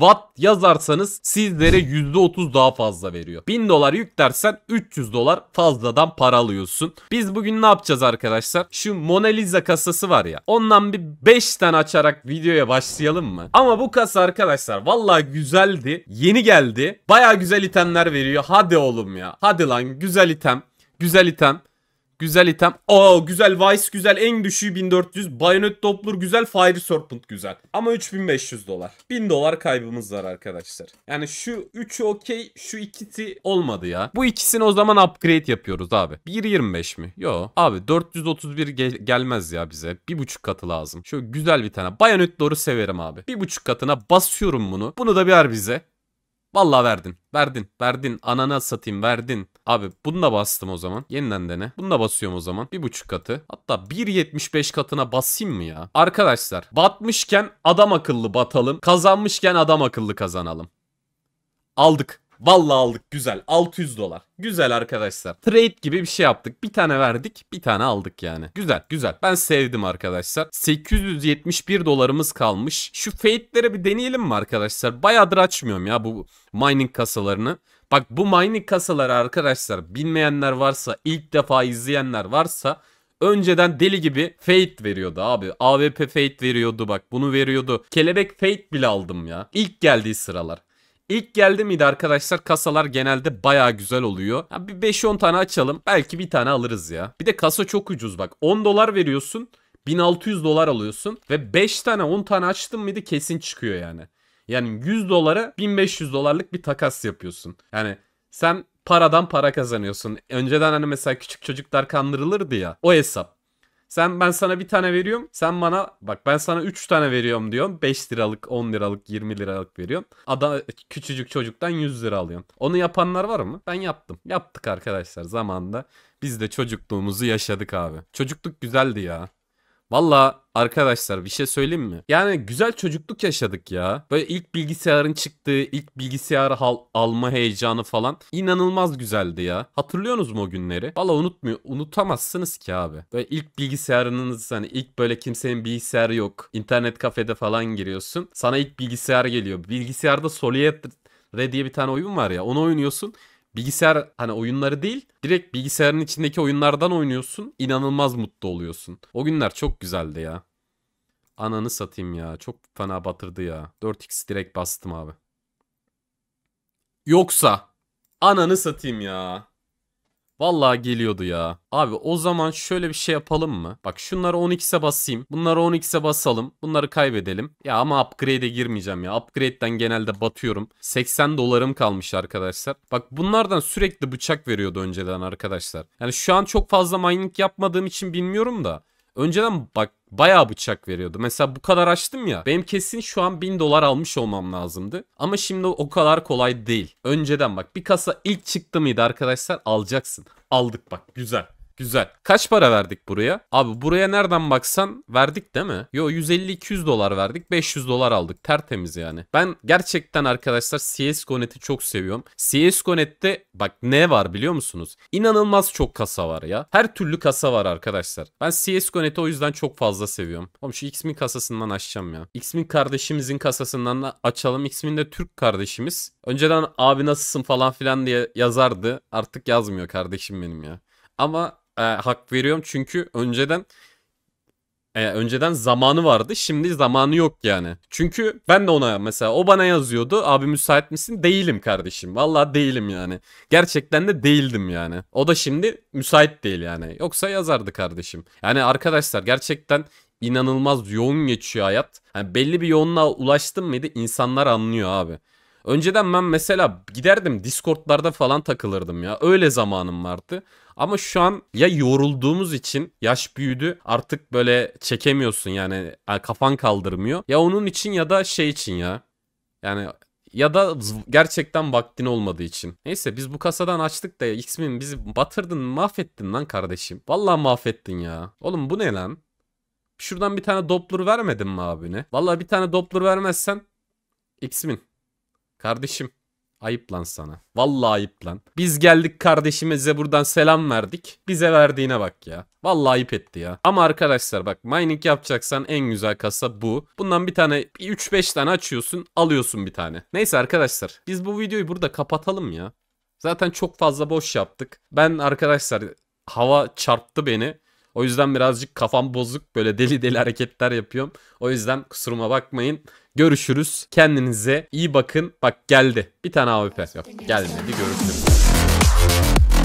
watt yazarsanız sizlere %30 daha fazla veriyor. 1000 dolar yüklersen 300 dolar fazladan para alıyorsun. Biz bugün ne yapacağız arkadaşlar? Şu Mona Lisa kasası var ya. Ondan bir 5 tane açarak videoya başlayalım mı? Ama bu kasa arkadaşlar valla güzeldi. Yeni geldi. Baya güzel itemler veriyor. Hadi oğlum ya. Hadi lan güzel item. Güzel item. Güzel item. Aa güzel Vice güzel. En düşüğü 1400. Bayonet Doppler güzel. Fiery Serpent güzel. Ama 3500 dolar. 1000 dolar kaybımız var arkadaşlar. Yani şu 3 okey. Şu ikisi olmadı ya. Bu ikisini o zaman upgrade yapıyoruz abi. 1.25 mi? Yo. Abi 431 gel gelmez ya bize. 1.5 katı lazım. Şöyle güzel bir tane. Bayonet Doru severim abi. 1.5 katına basıyorum bunu. Bunu da ver bize. Vallahi verdin. Verdin. Verdin. Anana satayım verdin. Abi bunu da bastım o zaman. Yeniden dene. Bunu da basıyorum o zaman. Bir buçuk katı. Hatta 1.75 katına basayım mı ya? Arkadaşlar batmışken adam akıllı batalım. Kazanmışken adam akıllı kazanalım. Aldık. Vallahi aldık güzel. 600 dolar. Güzel arkadaşlar. Trade gibi bir şey yaptık. Bir tane verdik, bir tane aldık yani. Güzel, güzel. Ben sevdim arkadaşlar. 871 dolarımız kalmış. Şu fate'lere bir deneyelim mi arkadaşlar? Bayağıdır açmıyorum ya bu mining kasalarını. Bak bu mining kasaları arkadaşlar bilmeyenler varsa, ilk defa izleyenler varsa Önceden deli gibi Fate veriyordu abi. AWP Fate veriyordu bak bunu veriyordu. Kelebek Fate bile aldım ya. İlk geldiği sıralar. İlk geldi miydi arkadaşlar kasalar genelde baya güzel oluyor. Ya bir 5-10 tane açalım belki bir tane alırız ya. Bir de kasa çok ucuz bak 10 dolar veriyorsun 1600 dolar alıyorsun ve 5 tane 10 tane açtın mıydı kesin çıkıyor yani. Yani 100 dolara 1500 dolarlık bir takas yapıyorsun. Yani sen paradan para kazanıyorsun. Önceden hani mesela küçük çocuklar kandırılırdı ya o hesap. Sen ben sana bir tane veriyorum. Sen bana bak ben sana 3 tane veriyorum diyorum. 5 liralık, 10 liralık, 20 liralık veriyorum. Ada küçücük çocuktan 100 lira alıyorsun. Onu yapanlar var mı? Ben yaptım. Yaptık arkadaşlar zamanda. Biz de çocukluğumuzu yaşadık abi. Çocukluk güzeldi ya. Valla arkadaşlar bir şey söyleyeyim mi? Yani güzel çocukluk yaşadık ya. Böyle ilk bilgisayarın çıktığı, ilk bilgisayar al alma heyecanı falan inanılmaz güzeldi ya. Hatırlıyorsunuz mu o günleri? Valla unutmuyor, unutamazsınız ki abi. Böyle ilk bilgisayarınız hani ilk böyle kimsenin bilgisayarı yok. İnternet kafede falan giriyorsun. Sana ilk bilgisayar geliyor. Bilgisayarda Solitaire diye bir tane oyun var ya. Onu oynuyorsun bilgisayar hani oyunları değil direkt bilgisayarın içindeki oyunlardan oynuyorsun. inanılmaz mutlu oluyorsun. O günler çok güzeldi ya. Ananı satayım ya. Çok fena batırdı ya. 4x direkt bastım abi. Yoksa ananı satayım ya. Vallahi geliyordu ya. Abi o zaman şöyle bir şey yapalım mı? Bak şunları 10 basayım. Bunları 10 basalım. Bunları kaybedelim. Ya ama upgrade'e girmeyeceğim ya. Upgrade'den genelde batıyorum. 80 dolarım kalmış arkadaşlar. Bak bunlardan sürekli bıçak veriyordu önceden arkadaşlar. Yani şu an çok fazla mining yapmadığım için bilmiyorum da. Önceden bak bayağı bıçak veriyordu. Mesela bu kadar açtım ya. Benim kesin şu an 1000 dolar almış olmam lazımdı. Ama şimdi o kadar kolay değil. Önceden bak bir kasa ilk çıktı mıydı arkadaşlar alacaksın. Aldık bak güzel. Güzel. Kaç para verdik buraya? Abi buraya nereden baksan verdik değil mi? Yo 150-200 dolar verdik. 500 dolar aldık. Tertemiz yani. Ben gerçekten arkadaşlar CSGO Net'i çok seviyorum. CSGO Net'te bak ne var biliyor musunuz? İnanılmaz çok kasa var ya. Her türlü kasa var arkadaşlar. Ben CSGO Net'i o yüzden çok fazla seviyorum. Oğlum şu X-Min kasasından açacağım ya. X-Min kardeşimizin kasasından da açalım. X-Min de Türk kardeşimiz. Önceden abi nasılsın falan filan diye yazardı. Artık yazmıyor kardeşim benim ya. Ama e, hak veriyorum çünkü önceden e, önceden zamanı vardı. Şimdi zamanı yok yani. Çünkü ben de ona mesela o bana yazıyordu. Abi müsait misin? Değilim kardeşim. Valla değilim yani. Gerçekten de değildim yani. O da şimdi müsait değil yani. Yoksa yazardı kardeşim. Yani arkadaşlar gerçekten inanılmaz yoğun geçiyor hayat. Yani belli bir yoğunluğa ulaştım mıydı insanlar anlıyor abi. Önceden ben mesela giderdim Discord'larda falan takılırdım ya. Öyle zamanım vardı. Ama şu an ya yorulduğumuz için yaş büyüdü artık böyle çekemiyorsun yani kafan kaldırmıyor. Ya onun için ya da şey için ya. Yani ya da gerçekten vaktin olmadığı için. Neyse biz bu kasadan açtık da x bizi batırdın mahvettin lan kardeşim. Vallahi mahvettin ya. Oğlum bu ne lan? Şuradan bir tane Doppler vermedin mi abine? Vallahi bir tane Doppler vermezsen x Kardeşim Ayıp lan sana. Vallahi ayıp lan. Biz geldik kardeşimize buradan selam verdik. Bize verdiğine bak ya. Vallahi ayıp etti ya. Ama arkadaşlar bak mining yapacaksan en güzel kasa bu. Bundan bir tane 3-5 tane açıyorsun alıyorsun bir tane. Neyse arkadaşlar biz bu videoyu burada kapatalım ya. Zaten çok fazla boş yaptık. Ben arkadaşlar hava çarptı beni. O yüzden birazcık kafam bozuk. Böyle deli deli hareketler yapıyorum. O yüzden kusuruma bakmayın. Görüşürüz. Kendinize iyi bakın. Bak geldi. Bir tane AWP. Yok gelmedi. Görüşürüz.